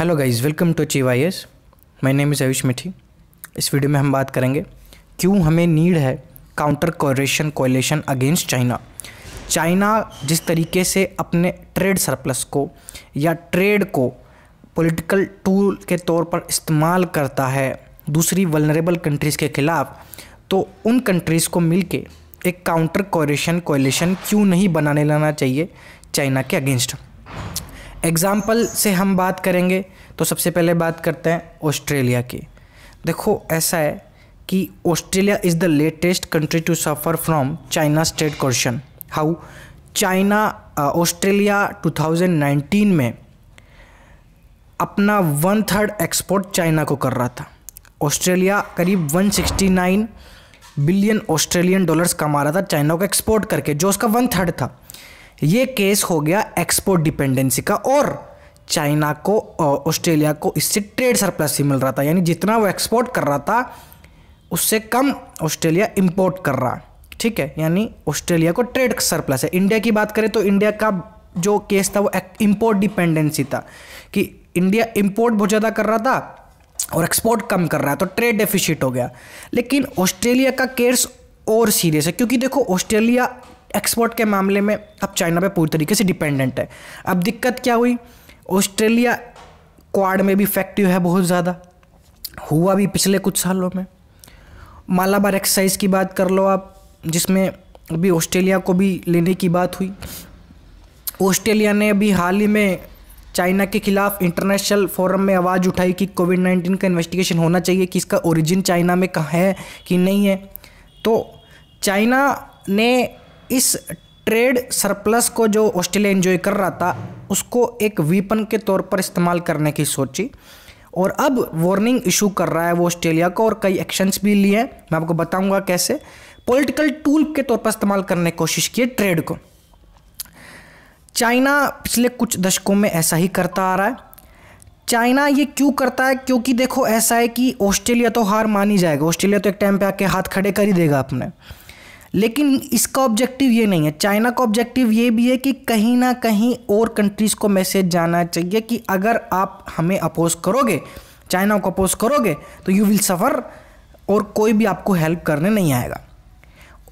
hello guys welcome to chi Y S my name is Ayush Mithi इस video में हम बात करेंगे क्यों हमें नीड है काउंटर कोरेशन कोलेशन अगेंस्ट चाइना चाइना जिस तरीके से अपने ट्रेड सरप्लस को या ट्रेड को पॉलिटिकल टूल के तौर पर इस्तेमाल करता है दूसरी वलनरेबल कंट्रीज़ के ख़िलाफ़ तो उन कंट्रीज़ को मिल के एक काउंटर कोरेशन कोलेशन क्यों नहीं बनाने लाना चाहिए चाइना के अगेंस्ट एग्ज़ाम्पल से हम बात करेंगे तो सबसे पहले बात करते हैं ऑस्ट्रेलिया की देखो ऐसा है कि Australia is the latest country to suffer from China state question how China Australia 2019 में अपना वन थर्ड एक्सपोर्ट चाइना को कर रहा था ऑस्ट्रेलिया करीब 169 बिलियन ऑस्ट्रेलियन डॉलर्स कमा रहा था चाइना को एक्सपोर्ट करके जो उसका वन थर्ड था ये केस हो गया एक्सपोर्ट डिपेंडेंसी का और चाइना को ऑस्ट्रेलिया को इससे ट्रेड सरप्लस ही मिल रहा था यानी जितना वो एक्सपोर्ट कर रहा था उससे कम ऑस्ट्रेलिया इंपोर्ट कर रहा ठीक है यानी ऑस्ट्रेलिया को ट्रेड सरप्लस है इंडिया की बात करें तो इंडिया का जो केस था वो इंपोर्ट डिपेंडेंसी था कि इंडिया इंपोर्ट बहुत ज़्यादा कर रहा था और एक्सपोर्ट कम कर रहा है तो ट्रेड डेफिशिट हो गया लेकिन ऑस्ट्रेलिया का केस और सीरियस है क्योंकि देखो ऑस्ट्रेलिया एक्सपोर्ट के मामले में अब चाइना पे पूरी तरीके से डिपेंडेंट है अब दिक्कत क्या हुई ऑस्ट्रेलिया क्वाड में भी फैक्टिव है बहुत ज़्यादा हुआ भी पिछले कुछ सालों में मालाबार एक्सरसाइज की बात कर लो आप जिसमें अभी ऑस्ट्रेलिया को भी लेने की बात हुई ऑस्ट्रेलिया ने अभी हाल ही में चाइना के खिलाफ इंटरनेशनल फोरम में आवाज़ उठाई कि कोविड नाइन्टीन का इन्वेस्टिगेशन होना चाहिए कि इसका ओरिजिन चाइना में कहाँ है कि नहीं है तो चाइना ने इस ट्रेड सरप्लस को जो ऑस्ट्रेलिया एंजॉय कर रहा था उसको एक वीपन के तौर पर इस्तेमाल करने की सोची और अब वार्निंग इशू कर रहा है वो ऑस्ट्रेलिया को और कई एक्शंस भी लिए हैं मैं आपको बताऊंगा कैसे पॉलिटिकल टूल के तौर पर इस्तेमाल करने की कोशिश की ट्रेड को चाइना पिछले कुछ दशकों में ऐसा ही करता आ रहा है चाइना ये क्यों करता है क्योंकि देखो ऐसा है कि ऑस्ट्रेलिया तो हार मान ही जाएगा ऑस्ट्रेलिया तो एक टाइम पे आके हाथ खड़े कर ही देगा अपने लेकिन इसका ऑब्जेक्टिव ये नहीं है चाइना का ऑब्जेक्टिव ये भी है कि कहीं ना कहीं और कंट्रीज़ को मैसेज जाना चाहिए कि अगर आप हमें अपोज करोगे चाइना को अपोज करोगे तो यू विल सफ़र और कोई भी आपको हेल्प करने नहीं आएगा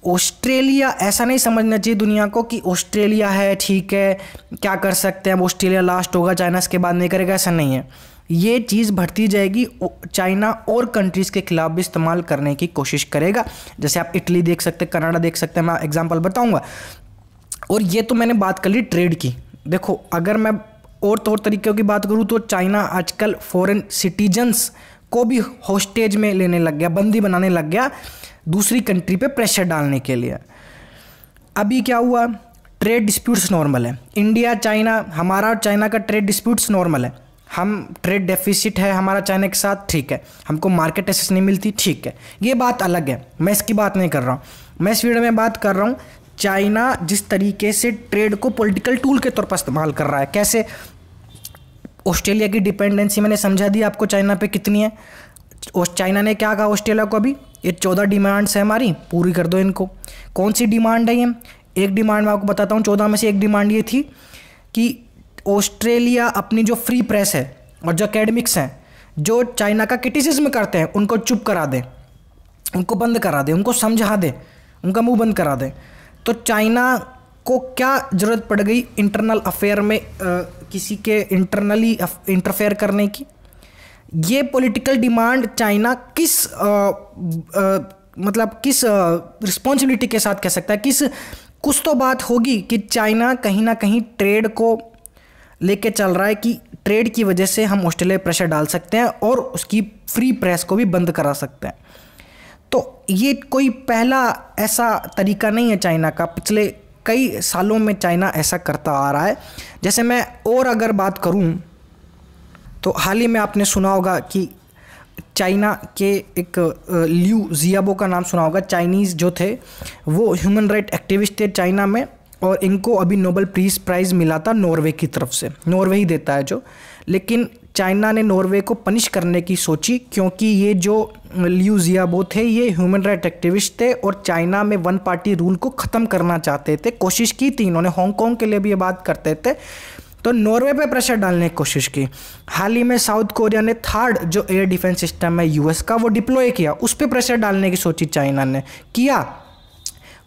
ऑस्ट्रेलिया ऐसा नहीं समझना चाहिए दुनिया को कि ऑस्ट्रेलिया है ठीक है क्या कर सकते हैं ऑस्ट्रेलिया लास्ट होगा चाइना इसके बाद नहीं करेगा ऐसा नहीं है ये चीज़ बढ़ती जाएगी चाइना और कंट्रीज़ के खिलाफ भी इस्तेमाल करने की कोशिश करेगा जैसे आप इटली देख सकते हैं कनाडा देख सकते हैं मैं एग्जाम्पल बताऊँगा और ये तो मैंने बात कर ली ट्रेड की देखो अगर मैं और तौर तो तरीक़ों की बात करूँ तो चाइना आजकल फॉरेन सिटीजन्स को भी होस्टेज में लेने लग गया बंदी बनाने लग गया दूसरी कंट्री पे प्रेशर डालने के लिए अभी क्या हुआ ट्रेड डिस्प्यूट्स नॉर्मल है इंडिया चाइना हमारा और चाइना का ट्रेड डिस्प्यूट्स नॉर्मल है हम ट्रेड डेफिसिट है हमारा चाइना के साथ ठीक है हमको मार्केट एसेस नहीं मिलती ठीक है ये बात अलग है मैं इसकी बात नहीं कर रहा हूँ मैं इस वीडियो में बात कर रहा हूँ चाइना जिस तरीके से ट्रेड को पॉलिटिकल टूल के तौर पर इस्तेमाल कर रहा है कैसे ऑस्ट्रेलिया की डिपेंडेंसी मैंने समझा दी आपको चाइना पे कितनी है चाइना ने क्या कहा ऑस्ट्रेलिया को अभी ये चौदह डिमांड्स है हमारी पूरी कर दो इनको कौन सी डिमांड है ये एक डिमांड मैं आपको बताता हूँ चौदह में से एक डिमांड ये थी कि ऑस्ट्रेलिया अपनी जो फ्री प्रेस है और जो अकेडमिक्स हैं जो चाइना का क्रिटिसिज्म करते हैं उनको चुप करा दें उनको बंद करा दें उनको समझा दें उनका मुंह बंद करा दें तो चाइना को क्या ज़रूरत पड़ गई इंटरनल अफेयर में आ, किसी के इंटरनली इंटरफेयर करने की ये पॉलिटिकल डिमांड चाइना किस आ, आ, मतलब किस रिस्पॉन्सिबिलिटी के साथ कह सकता है किस कुछ तो बात होगी कि चाइना कहीं ना कहीं ट्रेड को लेके चल रहा है कि ट्रेड की वजह से हम ऑस्ट्रेलिया प्रेशर डाल सकते हैं और उसकी फ्री प्रेस को भी बंद करा सकते हैं तो ये कोई पहला ऐसा तरीका नहीं है चाइना का पिछले कई सालों में चाइना ऐसा करता आ रहा है जैसे मैं और अगर बात करूं तो हाल ही में आपने सुना होगा कि चाइना के एक ल्यू जियाबो का नाम सुना होगा चाइनीज़ जो थे वो ह्यूमन राइट एक्टिविस्ट थे चाइना में और इनको अभी नोबल पीस प्राइज़ मिला था नॉर्वे की तरफ से नॉर्वे ही देता है जो लेकिन चाइना ने नॉर्वे को पनिश करने की सोची क्योंकि ये जो लियू जियाबो थे ये ह्यूमन राइट एक्टिविस्ट थे और चाइना में वन पार्टी रूल को ख़त्म करना चाहते थे कोशिश की थी इन्होंने हांगकॉन्ग के लिए भी ये बात करते थे तो नॉर्वे पे प्रेशर डालने की कोशिश की हाल ही में साउथ कोरिया ने थर्ड जो एयर डिफेंस सिस्टम है यूएस का वो डिप्लॉय किया उस पर प्रेशर डालने की सोची चाइना ने किया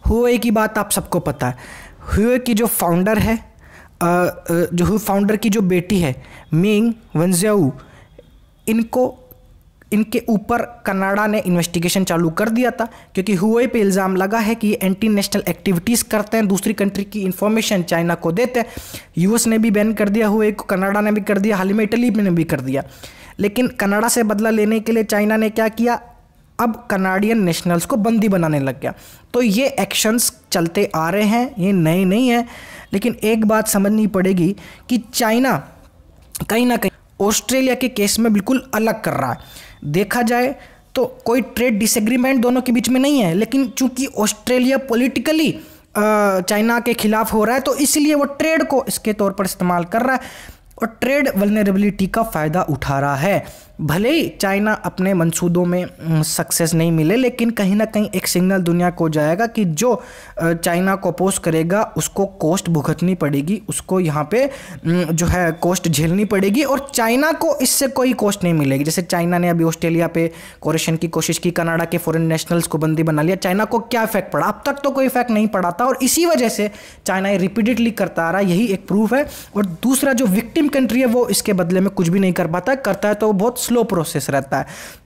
हुए की बात आप सबको पता है हुए की जो फाउंडर है जो हुए फाउंडर की जो बेटी है मिंग वंज्याऊ इनको इनके ऊपर कनाडा ने इन्वेस्टिगेशन चालू कर दिया था क्योंकि हुए पे इल्ज़ाम लगा है कि ये एंटी नेशनल एक्टिविटीज़ करते हैं दूसरी कंट्री की इन्फॉर्मेशन चाइना को देते हैं यूएस ने भी बैन कर दिया हुए को कनाडा ने भी कर दिया हाल ही में इटली ने भी कर दिया लेकिन कनाडा से बदला लेने के लिए चाइना ने क्या किया अब कनाडियन नेशनल्स को बंदी बनाने लग गया तो ये एक्शंस चलते आ रहे हैं ये नए नहीं है लेकिन एक बात समझनी पड़ेगी कि चाइना कहीं ना कहीं ऑस्ट्रेलिया के केस में बिल्कुल अलग कर रहा है देखा जाए तो कोई ट्रेड डिसएग्रीमेंट दोनों के बीच में नहीं है लेकिन चूंकि ऑस्ट्रेलिया पॉलिटिकली चाइना के खिलाफ हो रहा है तो इसलिए वो ट्रेड को इसके तौर पर इस्तेमाल कर रहा है और ट्रेड वलनरेबिलिटी का फ़ायदा उठा रहा है भले ही चाइना अपने मंसूदों में सक्सेस नहीं मिले लेकिन कहीं ना कहीं एक सिग्नल दुनिया को जाएगा कि जो चाइना को अपोज करेगा उसको कोस्ट भुगतनी पड़ेगी उसको यहाँ पे जो है कोस्ट झेलनी पड़ेगी और चाइना को इससे कोई कोस्ट नहीं मिलेगी जैसे चाइना ने अभी ऑस्ट्रेलिया पे कोरेशन की कोशिश की कनाडा के फॉरन नेशनल्स को बंदी बना लिया चाइना को क्या इफेक्ट पड़ा अब तक तो कोई इफेक्ट नहीं पड़ा था और इसी वजह से चाइना ये रिपीटेडली करता आ रहा यही एक प्रूफ है और दूसरा जो विक्टिम कंट्री है वो इसके बदले में कुछ भी नहीं कर पाता करता है तो बहुत स्लो प्रोसेस रहता है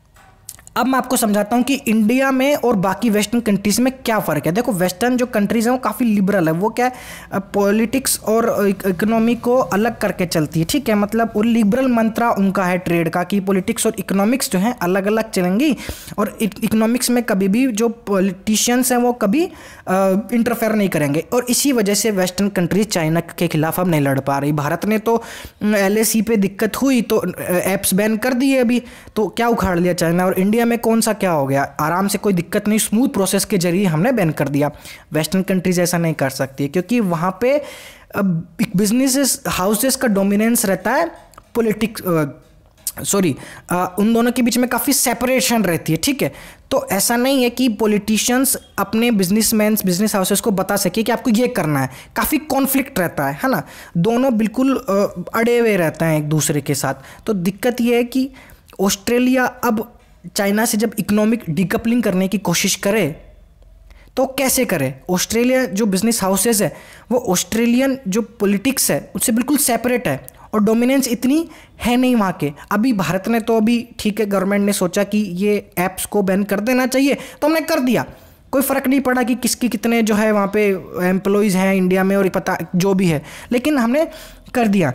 अब मैं आपको समझाता हूँ कि इंडिया में और बाकी वेस्टर्न कंट्रीज़ में क्या फ़र्क है देखो वेस्टर्न जो कंट्रीज़ हैं वो काफ़ी लिबरल है वो क्या है पॉलिटिक्स और इकोनॉमी को अलग करके चलती है ठीक है मतलब वो लिबरल मंत्रा उनका है ट्रेड का कि पॉलिटिक्स और इकोनॉमिक्स जो है अलग अलग चलेंगी और इकोनॉमिक्स में कभी भी जो पॉलिटिशियंस हैं वो कभी इंटरफेयर नहीं करेंगे और इसी वजह से वेस्टर्न कंट्रीज चाइना के खिलाफ अब नहीं लड़ पा रही भारत ने तो एल पे दिक्कत हुई तो ऐप्स बैन कर दिए अभी तो क्या उखाड़ लिया चाइना और इंडिया इंडिया में कौन सा क्या हो गया आराम से कोई दिक्कत नहीं स्मूथ प्रोसेस के जरिए हमने बैन कर दिया वेस्टर्न कंट्रीज ऐसा नहीं कर सकती क्योंकि वहाँ पर बिजनेस हाउसेस का डोमिनेंस रहता है पॉलिटिक्स सॉरी उन दोनों के बीच में काफ़ी सेपरेशन रहती है ठीक है तो ऐसा नहीं है कि पॉलिटिशियंस अपने बिजनेसमैन बिजनेस हाउसेस को बता सके कि आपको ये करना है काफ़ी कॉन्फ्लिक्ट रहता है है ना दोनों बिल्कुल आ, अड़े हुए रहते हैं एक दूसरे के साथ तो दिक्कत ये है कि ऑस्ट्रेलिया अब चाइना से जब इकोनॉमिक डिकपलिंग करने की कोशिश करे तो कैसे करे ऑस्ट्रेलिया जो बिजनेस हाउसेस है वो ऑस्ट्रेलियन जो पॉलिटिक्स है उससे बिल्कुल सेपरेट है और डोमिनेंस इतनी है नहीं वहाँ के अभी भारत ने तो अभी ठीक है गवर्नमेंट ने सोचा कि ये ऐप्स को बैन कर देना चाहिए तो हमने कर दिया कोई फ़र्क नहीं पड़ा कि किसकी कितने जो है वहाँ पे एम्प्लॉयज़ हैं इंडिया में और पता जो भी है लेकिन हमने कर दिया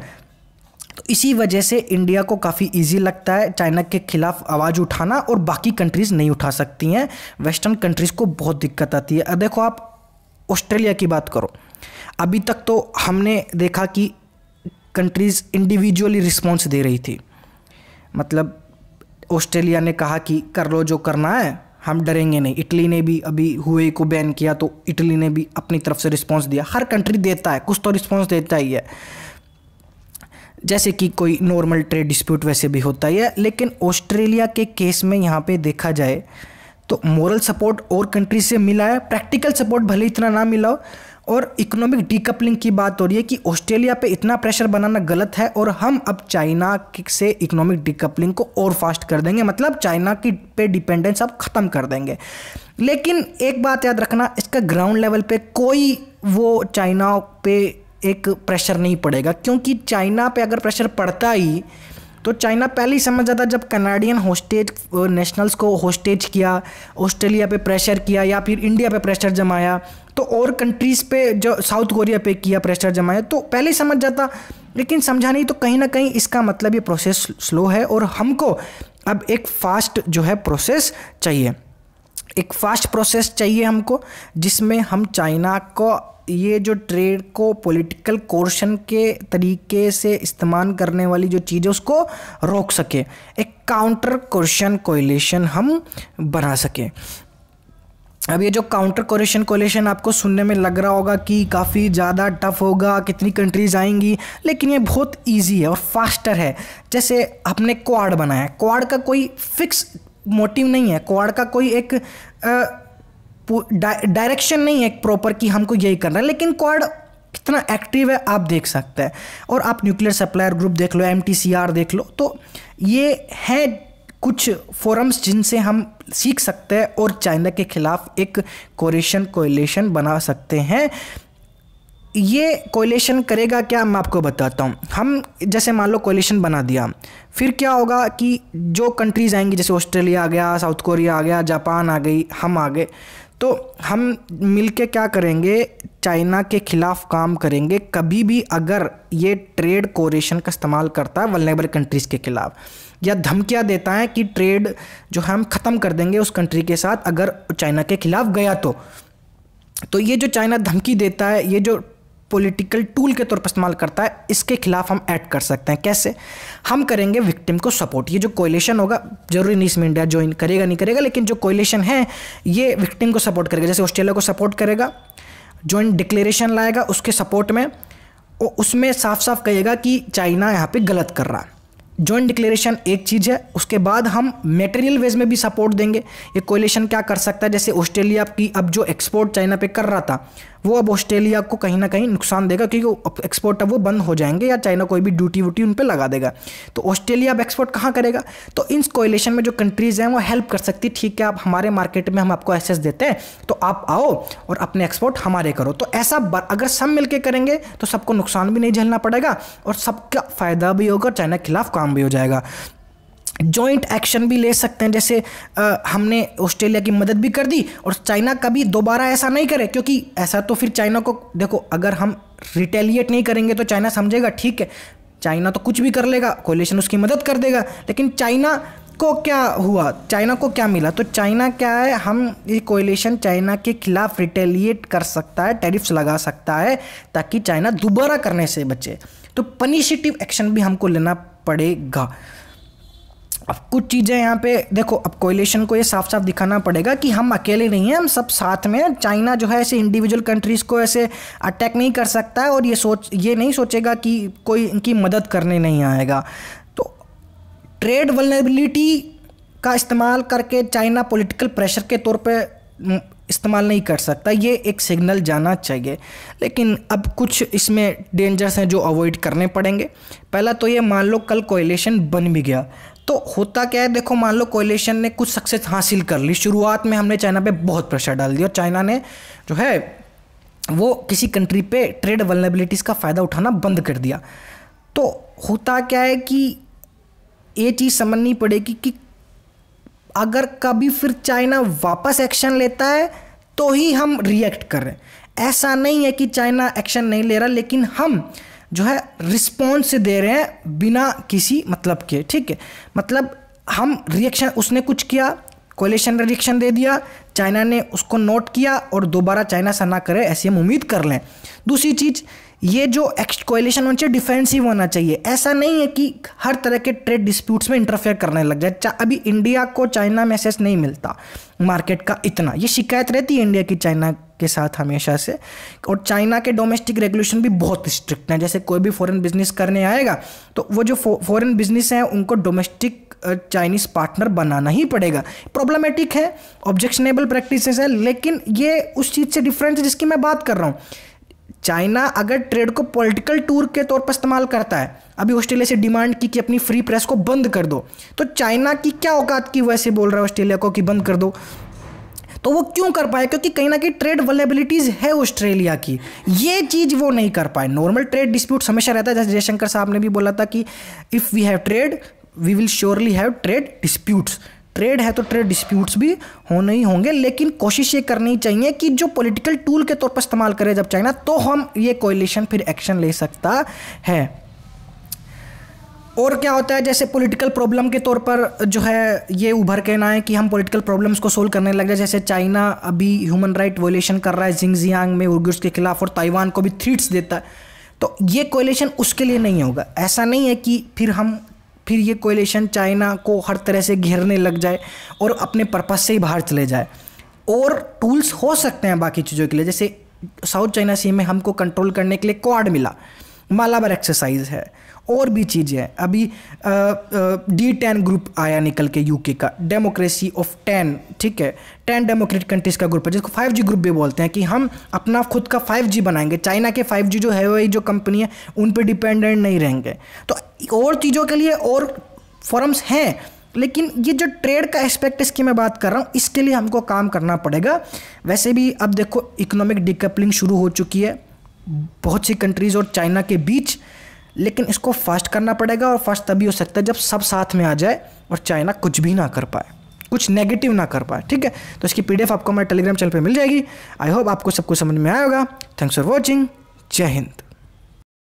तो इसी वजह से इंडिया को काफ़ी ईजी लगता है चाइना के खिलाफ आवाज़ उठाना और बाकी कंट्रीज़ नहीं उठा सकती हैं वेस्टर्न कंट्रीज़ को बहुत दिक्कत आती है देखो आप ऑस्ट्रेलिया की बात करो अभी तक तो हमने देखा कि कंट्रीज़ इंडिविजुअली रिस्पॉन्स दे रही थी मतलब ऑस्ट्रेलिया ने कहा कि कर लो जो करना है हम डरेंगे नहीं इटली ने भी अभी हुए को बैन किया तो इटली ने भी अपनी तरफ से रिस्पॉन्स दिया हर कंट्री देता है कुछ तो रिस्पॉन्स देता ही है जैसे कि कोई नॉर्मल ट्रेड डिस्प्यूट वैसे भी होता है लेकिन ऑस्ट्रेलिया के केस में यहाँ पे देखा जाए तो मॉरल सपोर्ट और कंट्री से मिला है प्रैक्टिकल सपोर्ट भले इतना ना मिला हो और इकोनॉमिक डीकपलिंग की बात हो रही है कि ऑस्ट्रेलिया पे इतना प्रेशर बनाना गलत है और हम अब चाइना से इकोनॉमिक डीकपलिंग को और फास्ट कर देंगे मतलब चाइना की पे डिपेंडेंस अब ख़त्म कर देंगे लेकिन एक बात याद रखना इसका ग्राउंड लेवल पे कोई वो चाइना पे एक प्रेशर नहीं पड़ेगा क्योंकि चाइना पे अगर प्रेशर पड़ता ही तो चाइना पहले ही समझ जाता जब कनाडियन होस्टेज नेशनल्स को होस्टेज किया ऑस्ट्रेलिया पे प्रेशर किया या फिर इंडिया पे प्रेशर जमाया तो और कंट्रीज़ पे जो साउथ कोरिया पे किया प्रेशर जमाया तो पहले ही समझ जाता लेकिन समझा नहीं तो कहीं ना कहीं इसका मतलब ये प्रोसेस स्लो है और हमको अब एक फास्ट जो है प्रोसेस चाहिए एक फास्ट प्रोसेस चाहिए हमको जिसमें हम चाइना को ये जो ट्रेड को पॉलिटिकल कोर्शन के तरीके से इस्तेमाल करने वाली जो चीज़ है उसको रोक सके एक काउंटर कोर्शन कोलेशन हम बना सकें अब ये जो काउंटर कोरेशन कोलेशन आपको सुनने में लग रहा होगा कि काफ़ी ज़्यादा टफ होगा कितनी कंट्रीज़ आएंगी लेकिन ये बहुत इजी है और फास्टर है जैसे हमने क्वाड बनाया क्वाड का कोई फिक्स मोटिव नहीं है क्वाड का कोई एक आ, डायरेक्शन नहीं है प्रॉपर कि हमको यही करना है लेकिन क्वाड कितना एक्टिव है आप देख सकते हैं और आप न्यूक्लियर सप्लायर ग्रुप देख लो एम देख लो तो ये है कुछ फोरम्स जिनसे हम सीख सकते हैं और चाइना के खिलाफ एक कोरेशन कोयलेशन बना सकते हैं ये कोयलेशन करेगा क्या मैं आपको बताता हूँ हम जैसे मान लो कोयलेशन बना दिया फिर क्या होगा कि जो कंट्रीज़ आएंगी जैसे ऑस्ट्रेलिया आ गया साउथ कोरिया आ गया जापान आ गई हम आ गए तो हम मिल के क्या करेंगे चाइना के खिलाफ काम करेंगे कभी भी अगर ये ट्रेड कोरेशन का इस्तेमाल करता है वलनेबल कंट्रीज़ के खिलाफ या धमकियाँ देता है कि ट्रेड जो है हम ख़त्म कर देंगे उस कंट्री के साथ अगर चाइना के खिलाफ गया तो तो ये जो चाइना धमकी देता है ये जो पॉलिटिकल टूल के तौर पर इस्तेमाल करता है इसके खिलाफ हम एक्ट कर सकते हैं कैसे हम करेंगे विक्टिम को सपोर्ट ये जो कोयलेशन होगा जरूरी नहीं इसमें इंडिया ज्वाइन करेगा नहीं करेगा लेकिन जो कोयलेशन है ये विक्टिम को सपोर्ट करेगा जैसे ऑस्ट्रेलिया को सपोर्ट करेगा ज्वाइंट डिक्लेरेशन लाएगा उसके सपोर्ट में और उसमें साफ साफ कहेगा कि चाइना यहाँ पर गलत कर रहा है ज्वाइंट डिक्लेरेशन एक चीज़ है उसके बाद हम मेटेरियल वेज में भी सपोर्ट देंगे ये कोलेशन क्या कर सकता है जैसे ऑस्ट्रेलिया की अब जो एक्सपोर्ट चाइना पे कर रहा था वो अब ऑस्ट्रेलिया को कहीं ना कहीं नुकसान देगा क्योंकि एक्सपोर्ट अब वो बंद हो जाएंगे या चाइना कोई भी ड्यूटी व्यूटी उन पर लगा देगा तो ऑस्ट्रेलिया अब एक्सपोर्ट कहाँ करेगा तो इन कोलेशन में जो कंट्रीज़ हैं वो हेल्प कर सकती है ठीक है आप हमारे मार्केट में हम आपको एसेस देते हैं तो आप आओ और अपने एक्सपोर्ट हमारे करो तो ऐसा अगर सब मिलकर करेंगे तो सबको नुकसान भी नहीं झेलना पड़ेगा और सबका फ़ायदा भी होगा चाइना के खिलाफ काम काम भी हो जाएगा जॉइंट एक्शन भी ले सकते हैं जैसे आ, हमने ऑस्ट्रेलिया की मदद भी कर दी और चाइना कभी दोबारा ऐसा नहीं करे क्योंकि ऐसा तो फिर चाइना को देखो अगर हम रिटेलिएट नहीं करेंगे तो चाइना समझेगा ठीक है चाइना तो कुछ भी कर लेगा कोलेशन उसकी मदद कर देगा लेकिन चाइना को क्या हुआ चाइना को क्या मिला तो चाइना क्या है हम ये कोलेशन चाइना के खिलाफ रिटेलिएट कर सकता है टैरिफ्स लगा सकता है ताकि चाइना दोबारा करने से बचे तो पनिशिटिव एक्शन भी हमको लेना पड़ेगा अब कुछ चीज़ें यहाँ पे देखो अब कोयलेशन को ये साफ साफ दिखाना पड़ेगा कि हम अकेले नहीं हैं हम सब साथ में हैं चाइना जो है ऐसे इंडिविजुअल कंट्रीज़ को ऐसे अटैक नहीं कर सकता है और ये सोच ये नहीं सोचेगा कि कोई इनकी मदद करने नहीं आएगा तो ट्रेड वलनेबिलिटी का इस्तेमाल करके चाइना पॉलिटिकल प्रेशर के तौर पर इस्तेमाल नहीं कर सकता ये एक सिग्नल जाना चाहिए लेकिन अब कुछ इसमें डेंजर्स हैं जो अवॉइड करने पड़ेंगे पहला तो ये मान लो कल कोयलेशन बन भी गया तो होता क्या है देखो मान लो कोयलेशन ने कुछ सक्सेस हासिल कर ली शुरुआत में हमने चाइना पे बहुत प्रेशर डाल दिया और चाइना ने जो है वो किसी कंट्री पे ट्रेड वलनेबिलिटीज़ का फ़ायदा उठाना बंद कर दिया तो होता क्या है कि ये चीज़ समझनी पड़ेगी कि, कि अगर कभी फिर चाइना वापस एक्शन लेता है तो ही हम रिएक्ट कर रहे हैं ऐसा नहीं है कि चाइना एक्शन नहीं ले रहा लेकिन हम जो है रिस्पॉन्स दे रहे हैं बिना किसी मतलब के ठीक है मतलब हम रिएक्शन उसने कुछ किया कोलेशन रिएक्शन दे दिया चाइना ने उसको नोट किया और दोबारा चाइना सना ना करे ऐसी हम उम्मीद कर लें दूसरी चीज़ ये जो कोयलेशन होना चाहिए डिफेंसिव होना चाहिए ऐसा नहीं है कि हर तरह के ट्रेड डिस्प्यूट्स में इंटरफेयर करने लग जाए अभी इंडिया को चाइना में एसेस नहीं मिलता मार्केट का इतना ये शिकायत रहती है इंडिया की चाइना के साथ हमेशा से और चाइना के डोमेस्टिक रेगुलेशन भी बहुत स्ट्रिक्ट हैं जैसे कोई भी फॉरेन बिजनेस करने आएगा तो वो जो फॉरेन बिजनेस हैं उनको डोमेस्टिक चाइनीज़ पार्टनर बनाना ही पड़ेगा प्रॉब्लमेटिक है ऑब्जेक्शनेबल प्रैक्टिसेस है लेकिन ये उस चीज़ से डिफरेंस है जिसकी मैं बात कर रहा हूँ चाइना अगर ट्रेड को पॉलिटिकल टूर के तौर पर इस्तेमाल करता है अभी ऑस्ट्रेलिया से डिमांड की कि अपनी फ्री प्रेस को बंद कर दो तो चाइना की क्या औकात की वैसे बोल रहा है ऑस्ट्रेलिया को कि बंद कर दो तो वो क्यों कर पाए क्योंकि कहीं ना कहीं ट्रेड वलेबिलिटीज़ है ऑस्ट्रेलिया की ये चीज़ वो नहीं कर पाए नॉर्मल ट्रेड डिस्प्यूट हमेशा रहता है जैसे जयशंकर साहब ने भी बोला था कि if we have trade we will surely have trade disputes trade है तो ट्रेड डिस्प्यूट्स भी होने ही होंगे लेकिन कोशिश ये करनी चाहिए कि जो पॉलिटिकल टूल के तौर पर इस्तेमाल करें जब चाइना तो हम ये कोयलेशन फिर एक्शन ले सकता है और क्या होता है जैसे पॉलिटिकल प्रॉब्लम के तौर पर जो है ये उभर के ना है कि हम पॉलिटिकल प्रॉब्लम्स को सोल्व करने लग जाए जैसे चाइना अभी ह्यूमन राइट वोलेशन कर रहा है जिंगजियांग में उर्गुस के खिलाफ और ताइवान को भी थ्रीट्स देता है तो ये कोलेशन उसके लिए नहीं होगा ऐसा नहीं है कि फिर हम फिर ये कोलेशन चाइना को हर तरह से घेरने लग जाए और अपने पर्पज़ से ही बाहर चले जाए और टूल्स हो सकते हैं बाकी चीज़ों के लिए जैसे साउथ चाइना सी में हमको कंट्रोल करने के लिए क्वाड मिला मालाबार एक्सरसाइज है और भी चीज़ें हैं अभी डी टेन ग्रुप आया निकल के यूके का डेमोक्रेसी ऑफ टेन ठीक है टेन डेमोक्रेटिक कंट्रीज़ का ग्रुप है जिसको फाइव जी ग्रुप भी बोलते हैं कि हम अपना खुद का फाइव जी बनाएंगे चाइना के फाइव जी जो है वही जो कंपनी है उन पर डिपेंडेंट नहीं रहेंगे तो और चीज़ों के लिए और फॉरम्स हैं लेकिन ये जो ट्रेड का एस्पेक्ट इसकी मैं बात कर रहा हूँ इसके लिए हमको काम करना पड़ेगा वैसे भी अब देखो इकोनॉमिक डिकपलिंग शुरू हो चुकी है बहुत सी कंट्रीज़ और चाइना के बीच लेकिन इसको फास्ट करना पड़ेगा और फास्ट तभी हो सकता है जब सब साथ में आ जाए और चाइना कुछ भी ना कर पाए कुछ नेगेटिव ना कर पाए ठीक है तो इसकी पीडीएफ आपको हमारे टेलीग्राम चैनल पर मिल जाएगी आई होप आपको सब कुछ समझ में आएगा थैंक्स फॉर वॉचिंग जय हिंद